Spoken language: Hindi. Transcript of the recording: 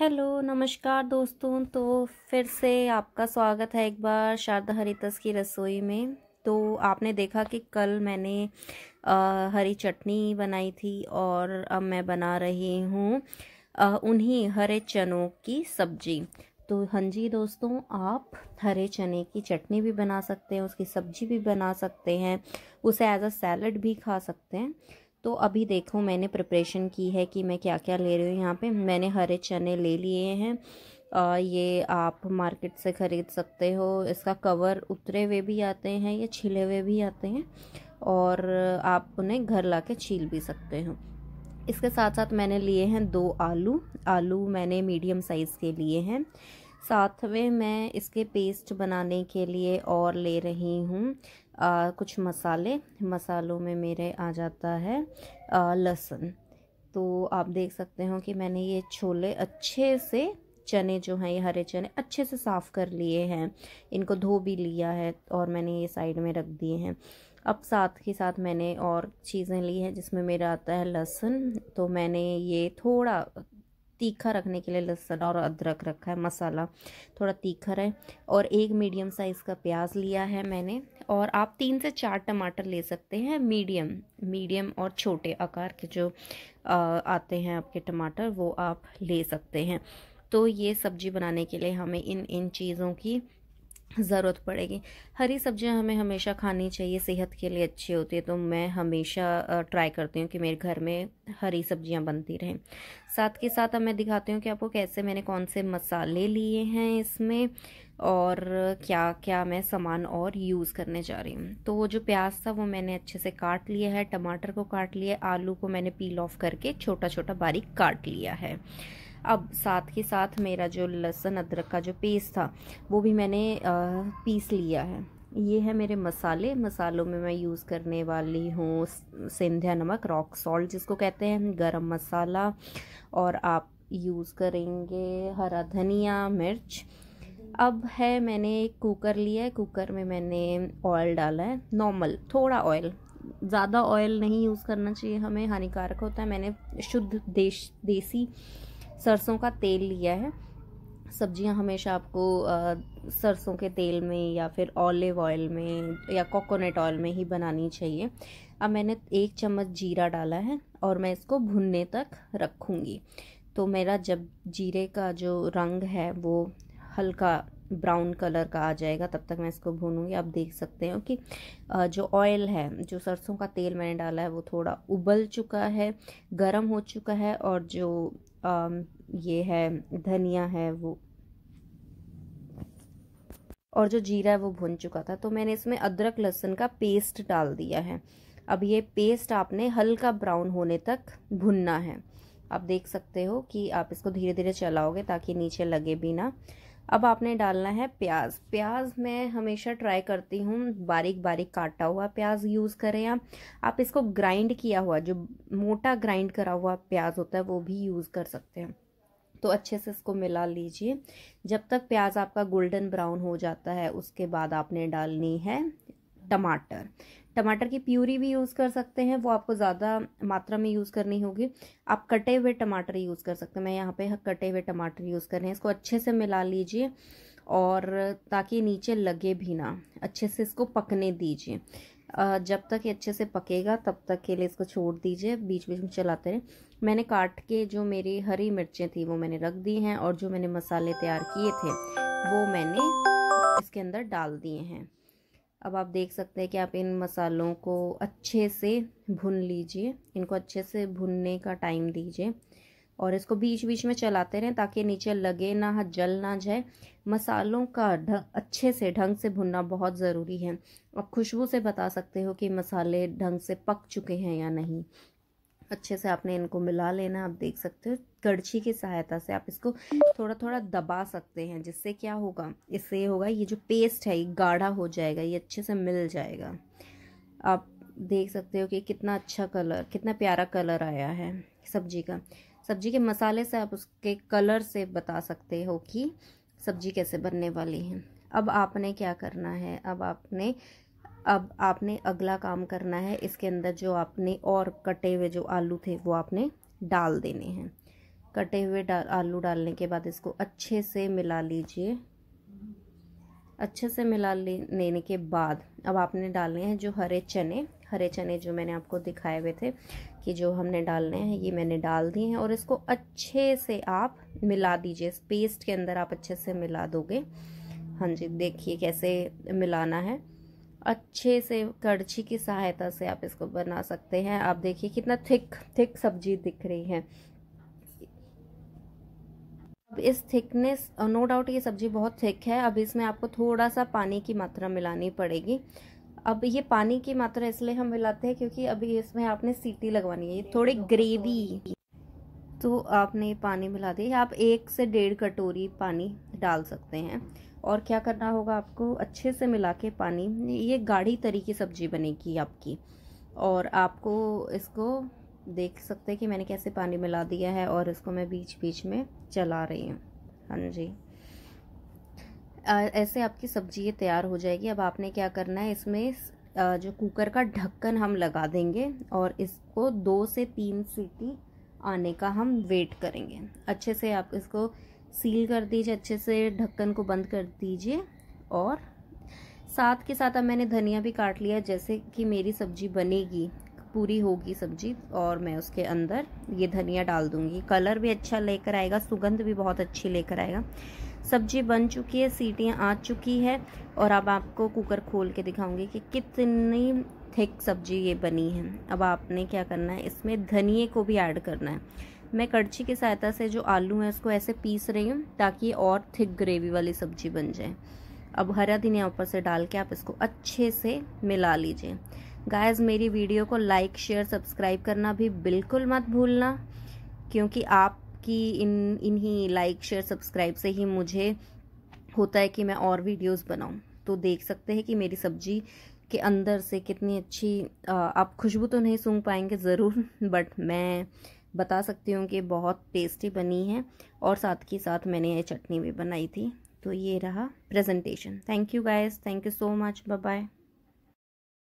हेलो नमस्कार दोस्तों तो फिर से आपका स्वागत है एक बार शारदा हरितस की रसोई में तो आपने देखा कि कल मैंने आ, हरी चटनी बनाई थी और अब मैं बना रही हूँ उन्हीं हरे चनों की सब्जी तो हाँ जी दोस्तों आप हरे चने की चटनी भी बना सकते हैं उसकी सब्जी भी बना सकते हैं उसे एज अ सैलड भी खा सकते हैं तो अभी देखो मैंने प्रिपरेशन की है कि मैं क्या क्या ले रही हूँ यहाँ पे मैंने हरे चने ले लिए हैं आ, ये आप मार्केट से ख़रीद सकते हो इसका कवर उतरे हुए भी आते हैं या छिले हुए भी आते हैं और आप उन्हें घर ला के छील भी सकते हो इसके साथ साथ मैंने लिए हैं दो आलू आलू मैंने मीडियम साइज़ के लिए हैं साथ में मैं इसके पेस्ट बनाने के लिए और ले रही हूँ आ, कुछ मसाले मसालों में मेरे आ जाता है लहसुन तो आप देख सकते हो कि मैंने ये छोले अच्छे से चने जो हैं ये हरे चने अच्छे से साफ़ कर लिए हैं इनको धो भी लिया है और मैंने ये साइड में रख दिए हैं अब साथ के साथ मैंने और चीज़ें ली हैं जिसमें मेरा आता है लहसुन तो मैंने ये थोड़ा तीखा रखने के लिए लहसुन और अदरक रखा है मसाला थोड़ा तीखा है और एक मीडियम साइज़ का प्याज लिया है मैंने और आप तीन से चार टमाटर ले सकते हैं मीडियम मीडियम और छोटे आकार के जो आते हैं आपके टमाटर वो आप ले सकते हैं तो ये सब्ज़ी बनाने के लिए हमें इन इन चीज़ों की ज़रूरत पड़ेगी हरी सब्जियां हमें हमेशा खानी चाहिए सेहत के लिए अच्छी होती है तो मैं हमेशा ट्राई करती हूँ कि मेरे घर में हरी सब्जियां बनती रहें साथ के साथ अब मैं दिखाती हूँ कि आपको कैसे मैंने कौन से मसाले लिए हैं इसमें और क्या क्या मैं सामान और यूज़ करने जा रही हूँ तो वो जो प्याज था वो मैंने अच्छे से काट लिया है टमाटर को काट लिया आलू को मैंने पील ऑफ करके छोटा छोटा बारीक काट लिया है अब साथ के साथ मेरा जो लहसुन अदरक का जो पेस्ट था वो भी मैंने आ, पीस लिया है ये है मेरे मसाले मसालों में मैं यूज़ करने वाली हूँ सिंधिया नमक रॉक सॉल्ट जिसको कहते हैं गरम मसाला और आप यूज़ करेंगे हरा धनिया मिर्च अब है मैंने एक कुकर लिया है कुकर में मैंने ऑयल डाला है नॉर्मल थोड़ा ऑयल ज़्यादा ऑयल नहीं यूज़ करना चाहिए हमें हानिकारक होता है मैंने शुद्ध देश देसी सरसों का तेल लिया है सब्जियां हमेशा आपको सरसों के तेल में या फिर ऑलिव ऑयल में या कोकोनट ऑयल में ही बनानी चाहिए अब मैंने एक चम्मच जीरा डाला है और मैं इसको भुनने तक रखूँगी तो मेरा जब जीरे का जो रंग है वो हल्का ब्राउन कलर का आ जाएगा तब तक मैं इसको भूनूंगी आप देख सकते हो कि जो ऑयल है जो सरसों का तेल मैंने डाला है वो थोड़ा उबल चुका है गर्म हो चुका है और जो ये है धनिया है वो और जो जीरा है वो भुन चुका था तो मैंने इसमें अदरक लहसुन का पेस्ट डाल दिया है अब ये पेस्ट आपने हल्का ब्राउन होने तक भुनना है आप देख सकते हो कि आप इसको धीरे धीरे चलाओगे ताकि नीचे लगे भी ना अब आपने डालना है प्याज प्याज मैं हमेशा ट्राई करती हूँ बारीक बारीक काटा हुआ प्याज यूज़ करें या आप इसको ग्राइंड किया हुआ जो मोटा ग्राइंड करा हुआ प्याज होता है वो भी यूज़ कर सकते हैं तो अच्छे से इसको मिला लीजिए जब तक प्याज आपका गोल्डन ब्राउन हो जाता है उसके बाद आपने डालनी है टमाटर टमाटर की प्यूरी भी यूज़ कर सकते हैं वो आपको ज़्यादा मात्रा में यूज़ करनी होगी आप कटे हुए टमाटर यूज़ कर सकते हैं मैं यहाँ पे कटे हुए टमाटर यूज़ कर रहे हैं इसको अच्छे से मिला लीजिए और ताकि नीचे लगे भी ना अच्छे से इसको पकने दीजिए जब तक ये अच्छे से पकेगा तब तक के लिए इसको छोड़ दीजिए बीच बीच में चलाते रहें मैंने काट के जो मेरी हरी मिर्चें थी वो मैंने रख दी हैं और जो मैंने मसाले तैयार किए थे वो मैंने इसके अंदर डाल दिए हैं अब आप देख सकते हैं कि आप इन मसालों को अच्छे से भुन लीजिए इनको अच्छे से भुनने का टाइम दीजिए और इसको बीच बीच में चलाते रहें ताकि नीचे लगे ना जल ना जाए मसालों का ढंग अच्छे से ढंग से भुनना बहुत ज़रूरी है आप खुशबू से बता सकते हो कि मसाले ढंग से पक चुके हैं या नहीं अच्छे से आपने इनको मिला लेना आप देख सकते हो कड़छी की सहायता से आप इसको थोड़ा थोड़ा दबा सकते हैं जिससे क्या होगा इससे ये होगा ये जो पेस्ट है ये गाढ़ा हो जाएगा ये अच्छे से मिल जाएगा आप देख सकते हो कि कितना अच्छा कलर कितना प्यारा कलर आया है सब्जी का सब्जी के मसाले से आप उसके कलर से बता सकते हो कि सब्जी कैसे बनने वाली है अब आपने क्या करना है अब आपने अब आपने अगला काम करना है इसके अंदर जो आपने और कटे हुए जो आलू थे वो आपने डाल देने हैं कटे हुए डाल आलू डालने के बाद इसको अच्छे से मिला लीजिए अच्छे से मिला लेने के बाद अब आपने डालने हैं जो हरे चने हरे चने जो मैंने आपको दिखाए हुए थे कि जो हमने डालने हैं ये मैंने डाल दिए हैं और इसको अच्छे से आप मिला दीजिए इस पेस्ट के अंदर आप अच्छे से मिला दोगे हाँ जी देखिए कैसे मिलाना है अच्छे से कड़छी की सहायता से आप इसको बना सकते हैं आप देखिए कितना थिक थिक सब्जी दिख रही है अब इस थिकनेस नो डाउट ये सब्ज़ी बहुत थिक है अब इसमें आपको थोड़ा सा पानी की मात्रा मिलानी पड़ेगी अब ये पानी की मात्रा इसलिए हम मिलाते हैं क्योंकि अभी इसमें आपने सीटी लगवानी है ये थोड़ी तो ग्रेवी तो आपने पानी मिला दिया आप एक से डेढ़ कटोरी पानी डाल सकते हैं और क्या करना होगा आपको अच्छे से मिला के पानी ये गाढ़ी तरी की सब्ज़ी बनेगी आपकी और आपको इसको देख सकते हैं कि मैंने कैसे पानी मिला दिया है और इसको मैं बीच बीच में चला रही हूँ हाँ जी ऐसे आपकी सब्ज़ी ये तैयार हो जाएगी अब आपने क्या करना है इसमें जो कुकर का ढक्कन हम लगा देंगे और इसको दो से तीन सीटी आने का हम वेट करेंगे अच्छे से आप इसको सील कर दीजिए अच्छे से ढक्कन को बंद कर दीजिए और साथ के साथ अब मैंने धनिया भी काट लिया जैसे कि मेरी सब्जी बनेगी पूरी होगी सब्जी और मैं उसके अंदर ये धनिया डाल दूंगी कलर भी अच्छा लेकर आएगा सुगंध भी बहुत अच्छी लेकर आएगा सब्जी बन चुकी है सीटियाँ आ चुकी है और अब आपको कुकर खोल के दिखाऊंगी कि कितनी थिक सब्जी ये बनी है अब आपने क्या करना है इसमें धनिए को भी ऐड करना है मैं कड़छी की सहायता से जो आलू है उसको ऐसे पीस रही हूँ ताकि और थिक ग्रेवी वाली सब्जी बन जाए अब हरा धनिया ऊपर से डाल के आप इसको अच्छे से मिला लीजिए गायज मेरी वीडियो को लाइक शेयर सब्सक्राइब करना भी बिल्कुल मत भूलना क्योंकि आपकी इन इन्हीं लाइक शेयर सब्सक्राइब से ही मुझे होता है कि मैं और वीडियोस बनाऊं तो देख सकते हैं कि मेरी सब्जी के अंदर से कितनी अच्छी आप खुशबू तो नहीं सूंघ पाएंगे ज़रूर बट मैं बता सकती हूँ कि बहुत टेस्टी बनी है और साथ के साथ मैंने ये चटनी भी बनाई थी तो ये रहा presentation thank you guys thank you so much bye bye